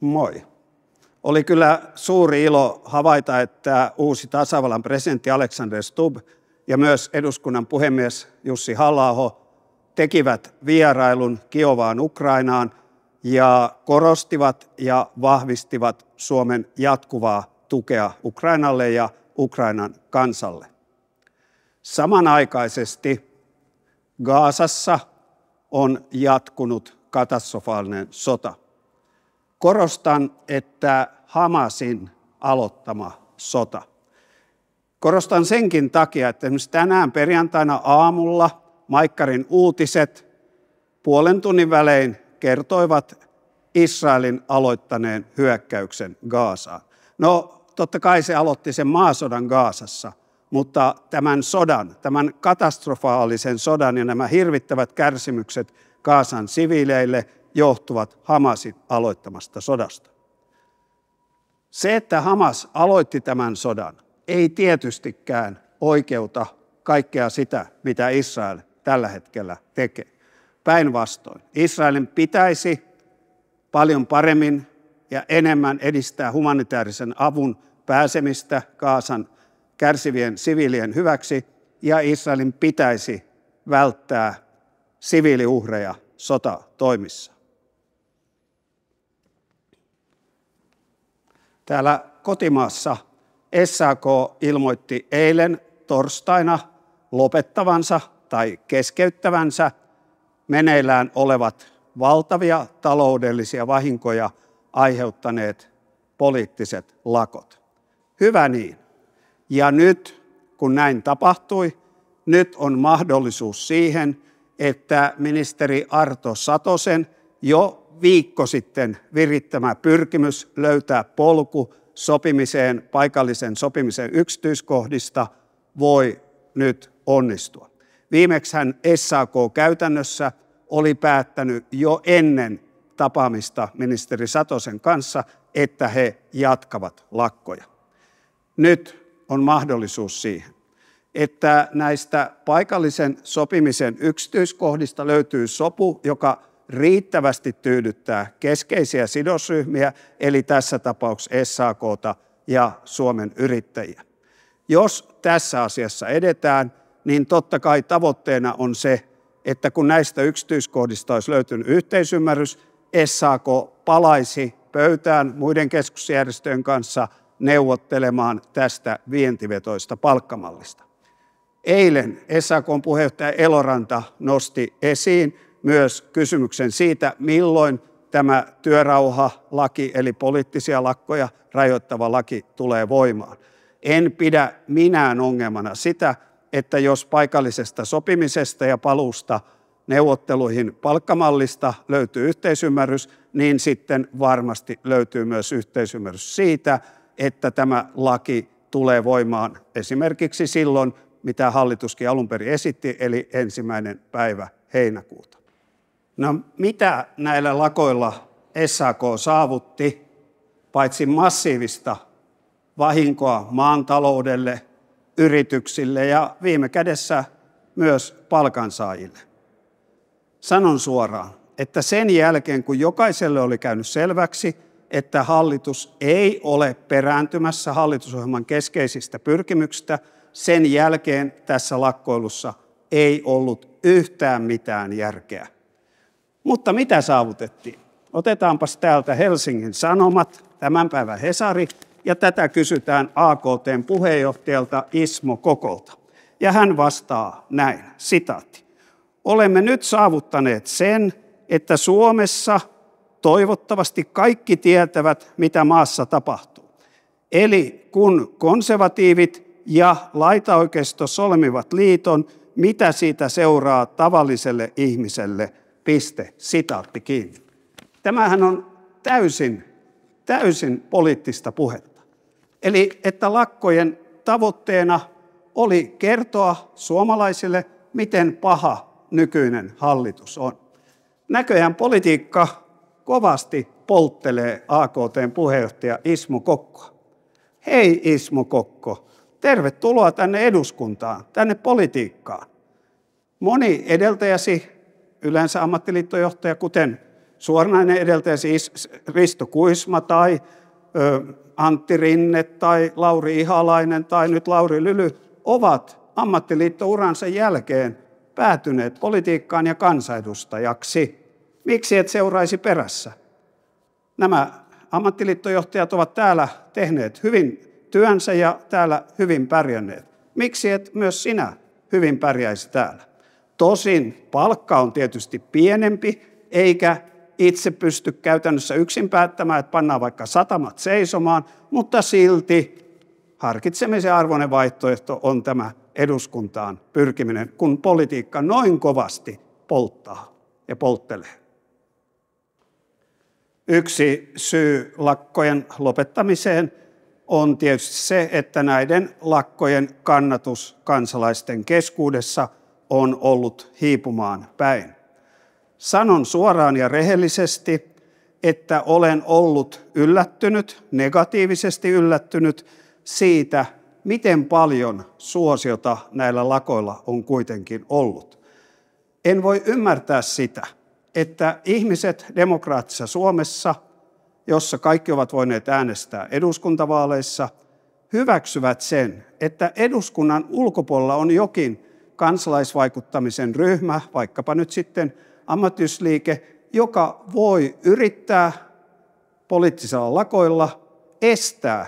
Moi. Oli kyllä suuri ilo havaita, että uusi tasavallan presidentti Alexander Stubb ja myös eduskunnan puhemies Jussi halla tekivät vierailun Kiovaan Ukrainaan ja korostivat ja vahvistivat Suomen jatkuvaa tukea Ukrainalle ja Ukrainan kansalle. Samanaikaisesti Gaasassa on jatkunut katastrofaalinen sota. Korostan, että Hamasin aloittama sota. Korostan senkin takia, että esimerkiksi tänään perjantaina aamulla Maikkarin uutiset puolen tunnin välein kertoivat Israelin aloittaneen hyökkäyksen Gaasaan. No, totta kai se aloitti sen maasodan Gaasassa, mutta tämän sodan, tämän katastrofaalisen sodan ja nämä hirvittävät kärsimykset Kaasan siviileille johtuvat Hamasin aloittamasta sodasta. Se, että Hamas aloitti tämän sodan, ei tietystikään oikeuta kaikkea sitä, mitä Israel tällä hetkellä tekee. Päinvastoin, Israelin pitäisi paljon paremmin ja enemmän edistää humanitaarisen avun pääsemistä Kaasan kärsivien siviilien hyväksi, ja Israelin pitäisi välttää siviiliuhreja toimissa. täällä kotimaassa SAK ilmoitti eilen torstaina lopettavansa tai keskeyttävänsä meneillään olevat valtavia taloudellisia vahinkoja aiheuttaneet poliittiset lakot. Hyvä niin. Ja nyt, kun näin tapahtui, nyt on mahdollisuus siihen, että ministeri Arto Satosen jo viikko sitten virittämä pyrkimys löytää polku sopimiseen, paikallisen sopimisen yksityiskohdista voi nyt onnistua. Viimeksi hän SAK käytännössä oli päättänyt jo ennen tapaamista ministeri Satosen kanssa, että he jatkavat lakkoja. Nyt on mahdollisuus siihen, että näistä paikallisen sopimisen yksityiskohdista löytyy sopu, joka riittävästi tyydyttää keskeisiä sidosryhmiä, eli tässä tapauksessa SAKta ja Suomen yrittäjiä. Jos tässä asiassa edetään, niin totta kai tavoitteena on se, että kun näistä yksityiskohdista olisi löytynyt yhteisymmärrys, SAK palaisi pöytään muiden keskusjärjestöjen kanssa neuvottelemaan tästä vientivetoista palkkamallista. Eilen SAK puheenjohtaja Eloranta nosti esiin myös kysymyksen siitä, milloin tämä työrauhalaki eli poliittisia lakkoja rajoittava laki tulee voimaan. En pidä minään ongelmana sitä, että jos paikallisesta sopimisesta ja paluusta neuvotteluihin palkkamallista löytyy yhteisymmärrys, niin sitten varmasti löytyy myös yhteisymmärrys siitä, että tämä laki tulee voimaan esimerkiksi silloin, mitä hallituskin alun perin esitti, eli ensimmäinen päivä heinäkuuta. No mitä näillä lakoilla SAK saavutti, paitsi massiivista vahinkoa maan taloudelle, yrityksille ja viime kädessä myös palkansaajille? Sanon suoraan, että sen jälkeen kun jokaiselle oli käynyt selväksi, että hallitus ei ole perääntymässä hallitusohjelman keskeisistä pyrkimyksistä, sen jälkeen tässä lakkoilussa ei ollut yhtään mitään järkeä. Mutta mitä saavutettiin? Otetaanpas täältä Helsingin Sanomat, tämän päivän Hesari, ja tätä kysytään AKTn puheenjohtajalta Ismo Kokolta. Ja hän vastaa näin, sitaatti. Olemme nyt saavuttaneet sen, että Suomessa toivottavasti kaikki tietävät, mitä maassa tapahtuu. Eli kun konservatiivit ja laitaoikeisto solmivat liiton, mitä siitä seuraa tavalliselle ihmiselle – Piste. Sitaatti kiinni. Tämähän on täysin, täysin poliittista puhetta. Eli että lakkojen tavoitteena oli kertoa suomalaisille, miten paha nykyinen hallitus on. Näköjään politiikka kovasti polttelee AKTn puheenjohtaja Ismo Kokkoa. Hei Ismo Kokko, tervetuloa tänne eduskuntaan, tänne politiikkaan. Moni edeltäjäsi yleensä ammattiliittojohtaja, kuten suoranainen edeltäjä siis Risto Kuisma tai Antti Rinne tai Lauri Ihalainen tai nyt Lauri Lyly, ovat ammattiliittouransa jälkeen päätyneet politiikkaan ja kansanedustajaksi. Miksi et seuraisi perässä? Nämä ammattiliittojohtajat ovat täällä tehneet hyvin työnsä ja täällä hyvin pärjänneet. Miksi et myös sinä hyvin pärjäisi täällä? Tosin palkka on tietysti pienempi, eikä itse pysty käytännössä yksin päättämään, että pannaan vaikka satamat seisomaan, mutta silti harkitsemisen arvoinen vaihtoehto on tämä eduskuntaan pyrkiminen, kun politiikka noin kovasti polttaa ja polttelee. Yksi syy lakkojen lopettamiseen on tietysti se, että näiden lakkojen kannatus kansalaisten keskuudessa – on ollut hiipumaan päin. Sanon suoraan ja rehellisesti, että olen ollut yllättynyt, negatiivisesti yllättynyt siitä, miten paljon suosiota näillä lakoilla on kuitenkin ollut. En voi ymmärtää sitä, että ihmiset demokraattisessa Suomessa, jossa kaikki ovat voineet äänestää eduskuntavaaleissa, hyväksyvät sen, että eduskunnan ulkopuolella on jokin kansalaisvaikuttamisen ryhmä, vaikkapa nyt sitten ammattiyysliike, joka voi yrittää poliittisilla lakoilla estää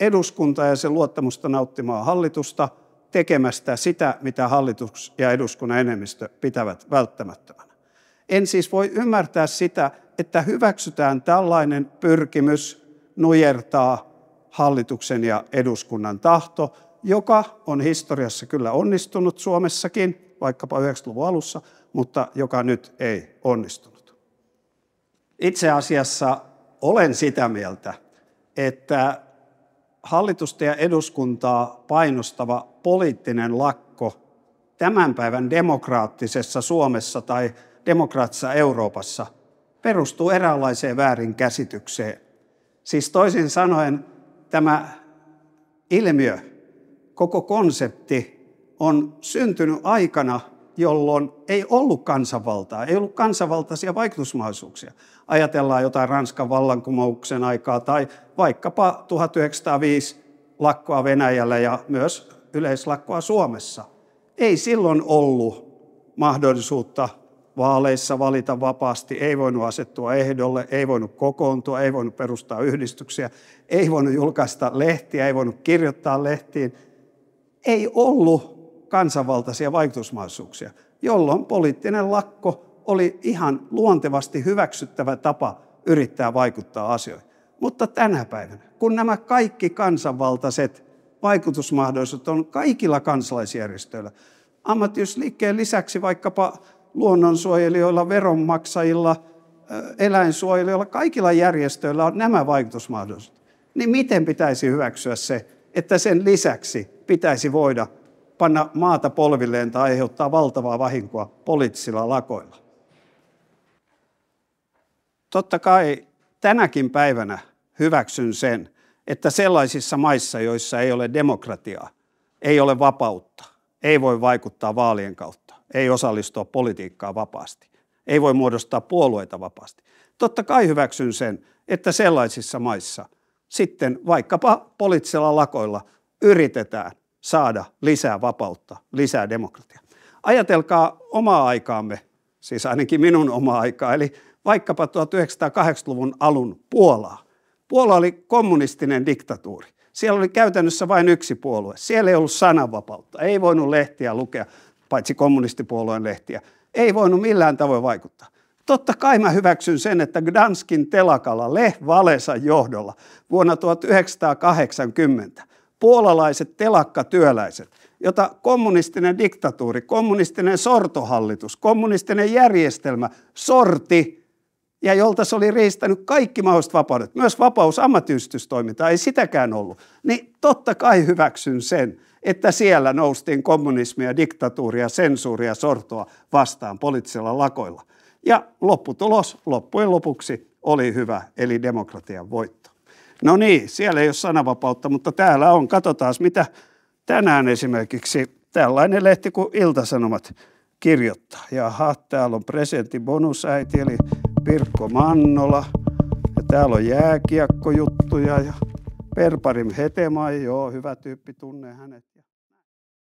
eduskuntaa ja sen luottamusta nauttimaa hallitusta tekemästä sitä, mitä hallitus ja eduskunnan enemmistö pitävät välttämättömänä. En siis voi ymmärtää sitä, että hyväksytään tällainen pyrkimys nujertaa hallituksen ja eduskunnan tahto joka on historiassa kyllä onnistunut Suomessakin, vaikkapa 90-luvun alussa, mutta joka nyt ei onnistunut. Itse asiassa olen sitä mieltä, että hallitusta ja eduskuntaa painostava poliittinen lakko tämän päivän demokraattisessa Suomessa tai demokraattisessa Euroopassa perustuu eräänlaiseen väärinkäsitykseen. Siis toisin sanoen tämä ilmiö, koko konsepti on syntynyt aikana, jolloin ei ollut kansanvaltaa, ei ollut kansanvaltaisia vaikutusmahdollisuuksia. Ajatellaan jotain Ranskan vallankumouksen aikaa tai vaikkapa 1905 lakkoa Venäjällä ja myös yleislakkoa Suomessa. Ei silloin ollut mahdollisuutta vaaleissa valita vapaasti, ei voinut asettua ehdolle, ei voinut kokoontua, ei voinut perustaa yhdistyksiä, ei voinut julkaista lehtiä, ei voinut kirjoittaa lehtiin – ei ollut kansanvaltaisia vaikutusmahdollisuuksia, jolloin poliittinen lakko oli ihan luontevasti hyväksyttävä tapa yrittää vaikuttaa asioihin. Mutta tänä päivänä, kun nämä kaikki kansanvaltaiset vaikutusmahdollisuudet on kaikilla kansalaisjärjestöillä, ammattiyysliikkeen lisäksi vaikkapa luonnonsuojelijoilla, veronmaksajilla, eläinsuojelijoilla, kaikilla järjestöillä on nämä vaikutusmahdollisuudet. Niin miten pitäisi hyväksyä se, että sen lisäksi pitäisi voida panna maata polvilleen tai aiheuttaa valtavaa vahinkoa poliittisilla lakoilla. Totta kai tänäkin päivänä hyväksyn sen, että sellaisissa maissa, joissa ei ole demokratiaa, ei ole vapautta, ei voi vaikuttaa vaalien kautta, ei osallistua politiikkaa vapaasti, ei voi muodostaa puolueita vapaasti. Totta kai hyväksyn sen, että sellaisissa maissa sitten vaikkapa poliittisilla lakoilla yritetään saada lisää vapautta, lisää demokratiaa. Ajatelkaa omaa aikaamme, siis ainakin minun omaa aikaa, eli vaikkapa 1980-luvun alun Puolaa. Puola oli kommunistinen diktatuuri. Siellä oli käytännössä vain yksi puolue. Siellä ei ollut sananvapautta, ei voinut lehtiä lukea, paitsi kommunistipuolueen lehtiä. Ei voinut millään tavoin vaikuttaa. Totta kai mä hyväksyn sen, että Gdanskin telakalla Leh Valesa johdolla vuonna 1980 puolalaiset telakkatyöläiset, jota kommunistinen diktatuuri, kommunistinen sortohallitus, kommunistinen järjestelmä sorti ja jolta se oli riistänyt kaikki mahdolliset vapaudet, myös vapaus ammattiyhdistystoimintaa, ei sitäkään ollut, niin totta kai hyväksyn sen, että siellä noustiin kommunismia, diktatuuria, sensuuria, sortoa vastaan poliittisilla lakoilla – ja lopputulos loppujen lopuksi oli hyvä, eli demokratian voitto. No niin, siellä ei ole sananvapautta, mutta täällä on. Katsotaan, mitä tänään esimerkiksi tällainen lehti kuin Iltasanomat kirjoittaa. Jaha, täällä on presidentin bonusäiti, eli Pirkko Mannola. Ja täällä on jääkiekkojuttuja ja Perparim Hetemaa, joo, hyvä tyyppi, tunne hänet.